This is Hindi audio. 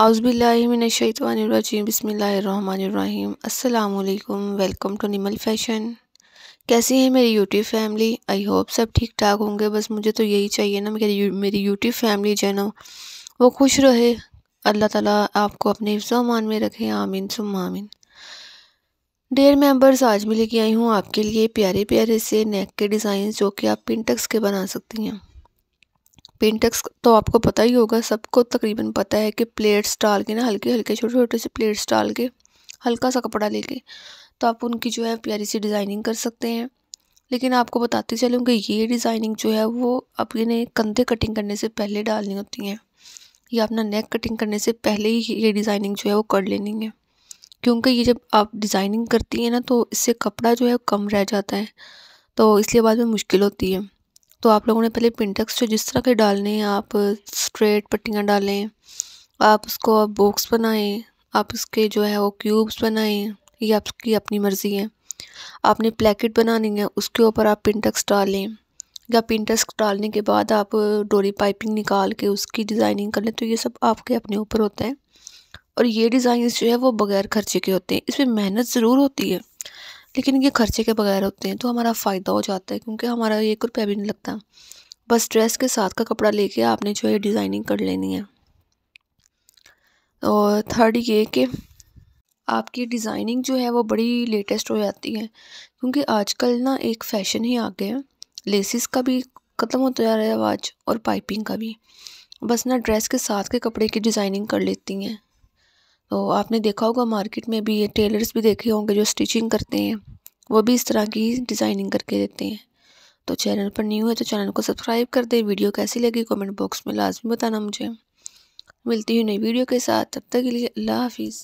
आउज़बिल्लिमिनशैतवानरजीम बसमीम अल्लाम वेलकम टू निमल फैशन कैसी है मेरी यूट्यूब फैमिली आई होप सब ठीक ठाक होंगे बस मुझे तो यही चाहिए ना मेरी मेरी यूट्यूब फैमिली जो है ना वो खुश रहे अल्लाह ताला आपको अपने हिफ्ज़ान में रखे आमीन सुम आमीन डेयर मेंबर्स आज भी लेके आई हूँ आपके लिए प्यारे प्यारे से नेक के डिज़ाइन जो कि आप पिनटक्स के बना सकती हैं पेंटेक्स तो आपको पता ही होगा सबको तकरीबन पता है कि प्लेट्स डाल के ना हल्के हल्के छोटे छोटे से प्लेट्स डाल के हल्का सा कपड़ा लेके तो आप उनकी जो है प्यारी सी डिज़ाइनिंग कर सकते हैं लेकिन आपको बताती चलूँ कि ये डिज़ाइनिंग जो है वो अपने कंधे कटिंग करने से पहले डालनी होती हैं या अपना नेक कटिंग करने से पहले ही ये डिज़ाइनिंग जो है वो कर लेनी है क्योंकि ये जब आप डिज़ाइनिंग करती हैं ना तो इससे कपड़ा जो है कम रह जाता है तो इसलिए बाद में मुश्किल होती है तो आप लोगों ने पहले पिंटक्स जो जिस तरह के डालने हैं आप स्ट्रेट पट्टियाँ डालें आप उसको आप बॉक्स बनाएं आप उसके जो है वो क्यूब्स बनाएं ये आपकी अपनी मर्ज़ी है आपने प्लेकेट बनानी है उसके ऊपर आप पिंटक्स डालें या पिंटक्स डालने के बाद आप डोरी पाइपिंग निकाल के उसकी डिज़ाइनिंग कर लें तो ये सब आपके अपने ऊपर होता है और ये डिज़ाइन जो है वो बगैर खर्चे के होते हैं इसमें मेहनत ज़रूर होती है लेकिन ये खर्चे के बगैर होते हैं तो हमारा फ़ायदा हो जाता है क्योंकि हमारा एक रुपया भी नहीं लगता बस ड्रेस के साथ का कपड़ा लेके आपने जो है डिज़ाइनिंग कर लेनी है और थर्ड ये कि आपकी डिज़ाइनिंग जो है वो बड़ी लेटेस्ट हो जाती है क्योंकि आजकल ना एक फ़ैशन ही आ गया है लेसिस का भी ख़त्म होता जा रहा है आवाज़ और पाइपिंग का भी बस ना ड्रेस के साथ के कपड़े की डिज़ाइनिंग कर लेती हैं तो आपने देखा होगा मार्केट में भी ये टेलर्स भी देखे होंगे जो स्टिचिंग करते हैं वो भी इस तरह की डिज़ाइनिंग करके देते हैं तो चैनल पर न्यू है तो चैनल को सब्सक्राइब कर दें वीडियो कैसी लगी कमेंट बॉक्स में लाजमी बताना मुझे मिलती हूँ नई वीडियो के साथ तब तक के लिए अल्लाह हाफिज़